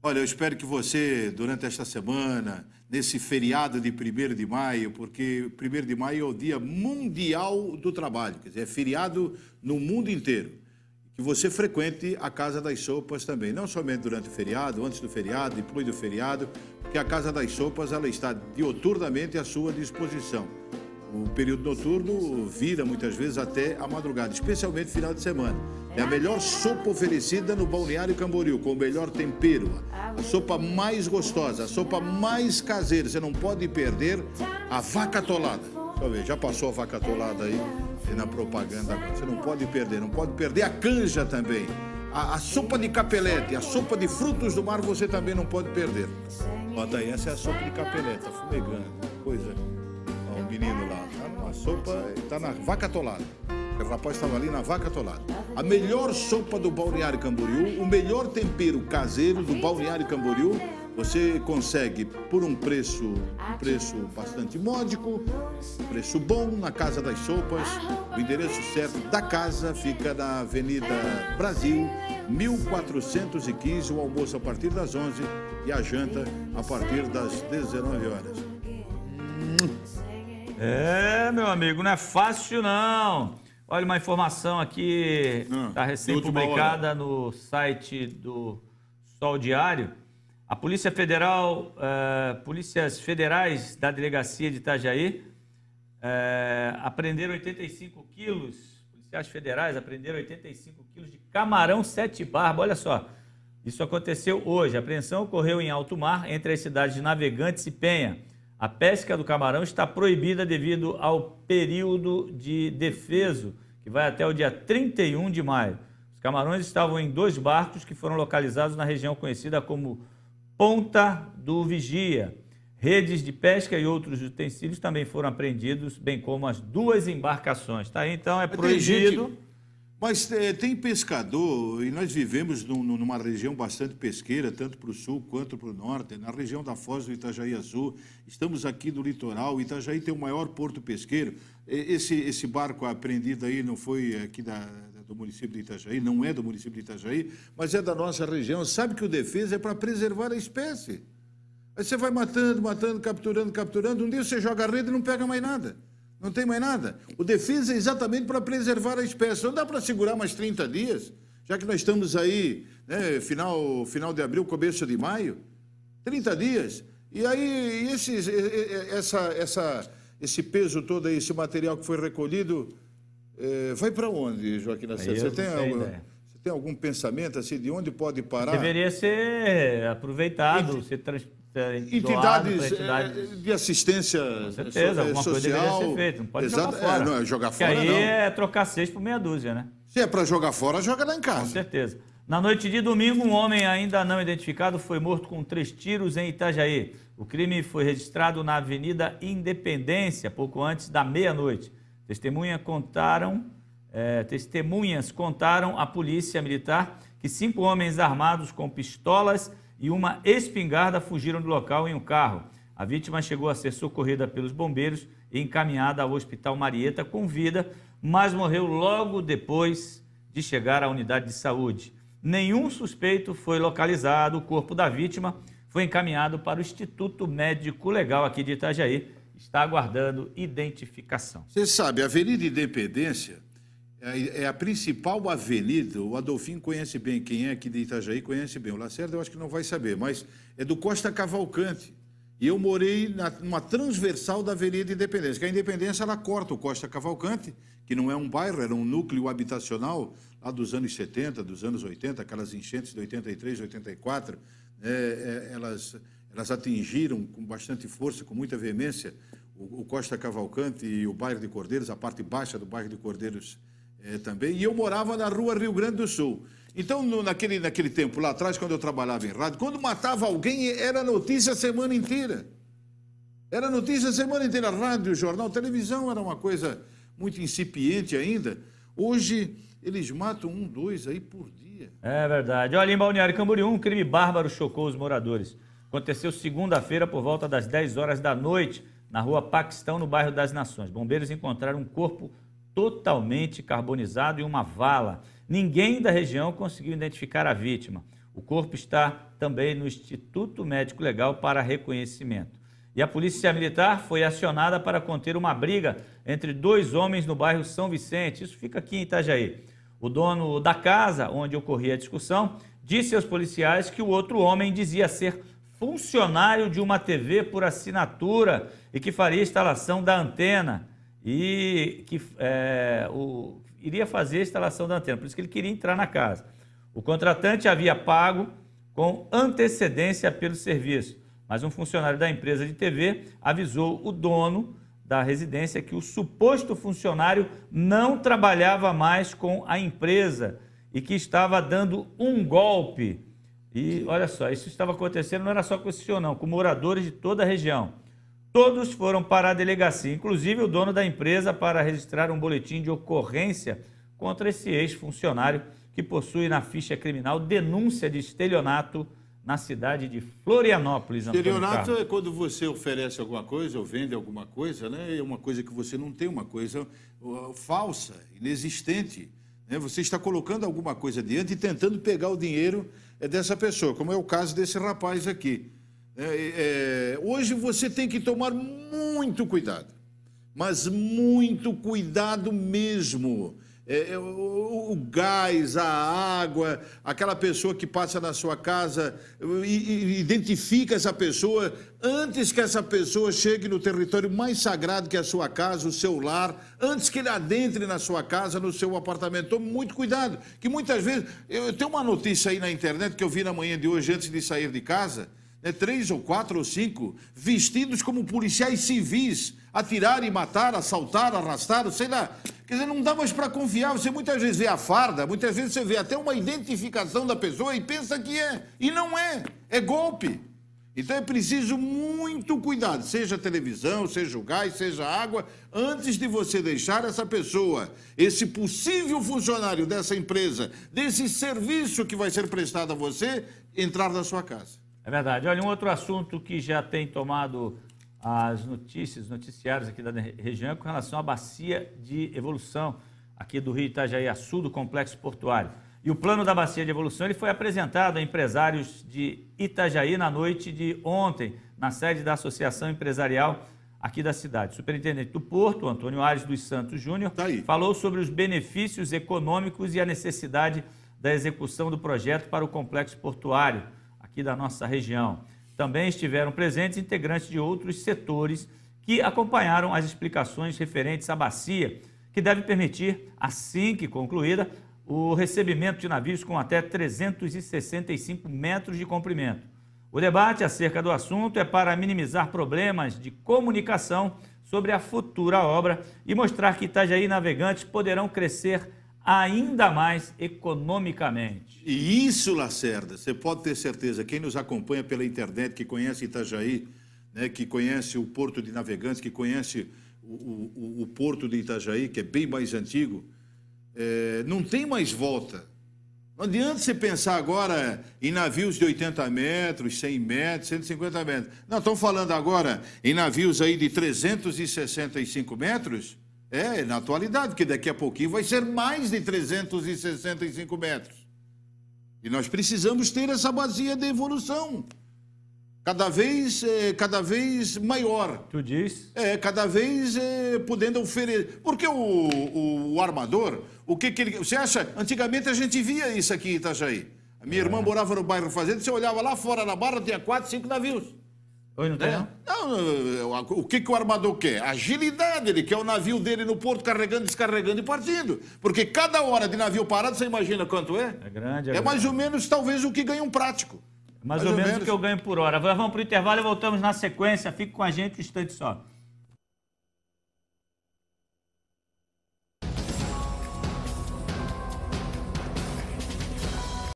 Olha, eu espero que você, durante esta semana, nesse feriado de 1 de maio, porque 1 de maio é o Dia Mundial do Trabalho, quer dizer, é feriado no mundo inteiro, que você frequente a Casa das Sopas também, não somente durante o feriado, antes do feriado, depois do feriado, porque a Casa das Sopas ela está dioturnamente à sua disposição o período noturno vira muitas vezes até a madrugada, especialmente final de semana. É a melhor sopa oferecida no Balneário Camboriú, com o melhor tempero, a sopa mais gostosa, a sopa mais caseira. Você não pode perder a vaca tolada. Deixa já passou a vaca tolada aí na propaganda Você não pode perder, não pode perder a canja também. A, a sopa de capelete, a sopa de frutos do mar você também não pode perder. Bota aí, essa é a sopa de capelete, tá fumegando, coisa o menino lá. Tá numa sopa e tá na vaca atolada. O rapaz estava ali na vaca atolada. A melhor sopa do Balneário Camboriú, o melhor tempero caseiro do Balneário Camboriú, você consegue por um preço, um preço bastante módico, preço bom na Casa das Sopas. O endereço certo da casa fica na Avenida Brasil, 1415, o almoço a partir das 11 e a janta a partir das 19 horas. É, meu amigo, não é fácil não. Olha uma informação aqui, está ah, recém-publicada no site do Sol Diário. A Polícia Federal, eh, Polícias Federais da Delegacia de Itajaí eh, apreenderam 85 quilos, policiais federais apreenderam 85 quilos de camarão sete barba. Olha só, isso aconteceu hoje. A apreensão ocorreu em alto mar, entre as cidades de Navegantes e Penha. A pesca do camarão está proibida devido ao período de defeso, que vai até o dia 31 de maio. Os camarões estavam em dois barcos que foram localizados na região conhecida como Ponta do Vigia. Redes de pesca e outros utensílios também foram apreendidos, bem como as duas embarcações. Tá? Então é proibido. Mas é, tem pescador, e nós vivemos num, numa região bastante pesqueira, tanto para o sul quanto para o norte, na região da Foz do Itajaí Azul. Estamos aqui no litoral, Itajaí tem o maior porto pesqueiro. Esse, esse barco apreendido aí não foi aqui da, do município de Itajaí, não é do município de Itajaí, mas é da nossa região. Sabe que o defesa é para preservar a espécie. Aí você vai matando, matando, capturando, capturando, um dia você joga a rede e não pega mais nada. Não tem mais nada. O defesa é exatamente para preservar a espécie. Não dá para segurar mais 30 dias, já que nós estamos aí, né, final, final de abril, começo de maio. 30 dias. E aí, essa, essa, esse peso todo esse material que foi recolhido, é, vai para onde, Joaquim Nascimento? Você tem algum, né? você tem algum pensamento assim de onde pode parar? Deveria ser aproveitado, e, ser transportado entidades, é, é, de assistência Com certeza, alguma social, é, coisa deveria ser feita, não pode exato, jogar fora. É, não é jogar fora, Porque aí não. é trocar seis por meia dúzia, né? Se é para jogar fora, joga lá em casa. Com certeza. Na noite de domingo, um homem ainda não identificado foi morto com três tiros em Itajaí. O crime foi registrado na Avenida Independência, pouco antes da meia-noite. Testemunha contaram, é, testemunhas contaram à polícia militar que cinco homens armados com pistolas e uma espingarda fugiram do local em um carro. A vítima chegou a ser socorrida pelos bombeiros e encaminhada ao Hospital Marieta com vida, mas morreu logo depois de chegar à unidade de saúde. Nenhum suspeito foi localizado. O corpo da vítima foi encaminhado para o Instituto Médico Legal aqui de Itajaí. Está aguardando identificação. Você sabe, a Avenida Independência é, é, a principal avenida, o Adolfinho conhece bem, quem é aqui de Itajaí conhece bem, o Lacerda eu acho que não vai saber, mas é do Costa Cavalcante. E eu morei na, numa transversal da Avenida Independência, que a Independência ela corta o Costa Cavalcante, que não é um bairro, era um núcleo habitacional lá dos anos 70, dos anos 80, aquelas enchentes de 83, 84, é, é, elas, elas atingiram com bastante força, com muita veemência, o, o Costa Cavalcante e o bairro de Cordeiros, a parte baixa do bairro de Cordeiros é, também. E eu morava na rua Rio Grande do Sul. Então, no, naquele, naquele tempo lá atrás, quando eu trabalhava em rádio, quando matava alguém, era notícia a semana inteira. Era notícia a semana inteira. Rádio, jornal, televisão era uma coisa muito incipiente ainda. Hoje, eles matam um, dois aí por dia. É verdade. Olha, em Balneário Camboriú, um crime bárbaro chocou os moradores. Aconteceu segunda-feira por volta das 10 horas da noite, na rua Paquistão, no bairro das Nações. Bombeiros encontraram um corpo totalmente carbonizado em uma vala. Ninguém da região conseguiu identificar a vítima. O corpo está também no Instituto Médico Legal para reconhecimento. E a polícia militar foi acionada para conter uma briga entre dois homens no bairro São Vicente. Isso fica aqui em Itajaí. O dono da casa onde ocorria a discussão disse aos policiais que o outro homem dizia ser funcionário de uma TV por assinatura e que faria instalação da antena e que é, o, iria fazer a instalação da antena, por isso que ele queria entrar na casa. O contratante havia pago com antecedência pelo serviço, mas um funcionário da empresa de TV avisou o dono da residência que o suposto funcionário não trabalhava mais com a empresa e que estava dando um golpe. E olha só, isso estava acontecendo não era só com esse senhor, não, com moradores de toda a região. Todos foram para a delegacia, inclusive o dono da empresa, para registrar um boletim de ocorrência contra esse ex-funcionário que possui na ficha criminal denúncia de estelionato na cidade de Florianópolis. Estelionato é quando você oferece alguma coisa ou vende alguma coisa, né? É uma coisa que você não tem, uma coisa falsa, inexistente. Né? Você está colocando alguma coisa diante e tentando pegar o dinheiro é, dessa pessoa, como é o caso desse rapaz aqui. É, é, hoje você tem que tomar muito cuidado, mas muito cuidado mesmo. É, é o, o, gás, a água, aquela pessoa que passa na sua casa, e, e, identifica essa pessoa antes que essa pessoa chegue no território mais sagrado que é a sua casa, o seu lar, antes que ele adentre na sua casa, no seu apartamento. Tome muito cuidado, que muitas vezes. Eu, eu tenho uma notícia aí na internet que eu vi na manhã de hoje, antes de sair de casa né, três ou quatro ou cinco, vestidos como policiais civis, atirar e matar, assaltar, arrastar, sei lá. Quer dizer, não dá mais para confiar. Você muitas vezes vê a farda, muitas vezes você vê até uma identificação da pessoa e pensa que é. E não é. É golpe. Então é preciso muito cuidado, seja televisão, seja o gás, seja água, antes de você deixar essa pessoa, esse possível funcionário dessa empresa, desse serviço que vai ser prestado a você, entrar na sua casa. É verdade. Olha, um outro assunto que já tem tomado as notícias, noticiários aqui da região, é com relação à bacia de evolução aqui do Rio Itajaí, sul do complexo portuário. E o plano da bacia de evolução ele foi apresentado a empresários de Itajaí na noite de ontem, na sede da Associação Empresarial aqui da cidade. O superintendente do Porto, Antônio Ares dos Santos Júnior, tá falou sobre os benefícios econômicos e a necessidade da execução do projeto para o complexo portuário aqui da nossa região. Também estiveram presentes integrantes de outros setores que acompanharam as explicações referentes à bacia, que deve permitir, assim que concluída, o recebimento de navios com até 365 metros de comprimento. O debate acerca do assunto é para minimizar problemas de comunicação sobre a futura obra e mostrar que Itajaí e Navegantes poderão crescer ainda mais economicamente. E isso, Lacerda, você pode ter certeza, quem nos acompanha pela internet, que conhece Itajaí, né, que conhece o Porto de Navegantes, que conhece o, o, o Porto de Itajaí, que é bem mais antigo, é, não tem mais volta. Não adianta você pensar agora em navios de 80 metros, 100 metros, 150 metros. Não, estão falando agora em navios aí de 365 metros, é, na atualidade, que daqui a pouquinho vai ser mais de 365 metros. E nós precisamos ter essa bacia de evolução cada vez, é, cada vez maior. Tu diz? É, cada vez é, podendo oferecer. Porque o, o, o, armador, o que, que ele. Você acha? Antigamente a gente via isso aqui em Itajaí. A minha é. irmã morava no bairro Fazenda, você olhava lá fora na barra, tinha quatro, cinco navios. Oi, não tem é? não? não? o que, que o armador quer? Agilidade, ele quer o navio dele no porto carregando, descarregando e partindo. Porque cada hora de navio parado, você imagina quanto é? É grande. É, é mais grande. ou menos, talvez, o que ganha um prático. Mais, mais ou, ou, menos, o que eu ganho por hora. Vamos para o intervalo e voltamos na sequência. Fique com a gente um instante só.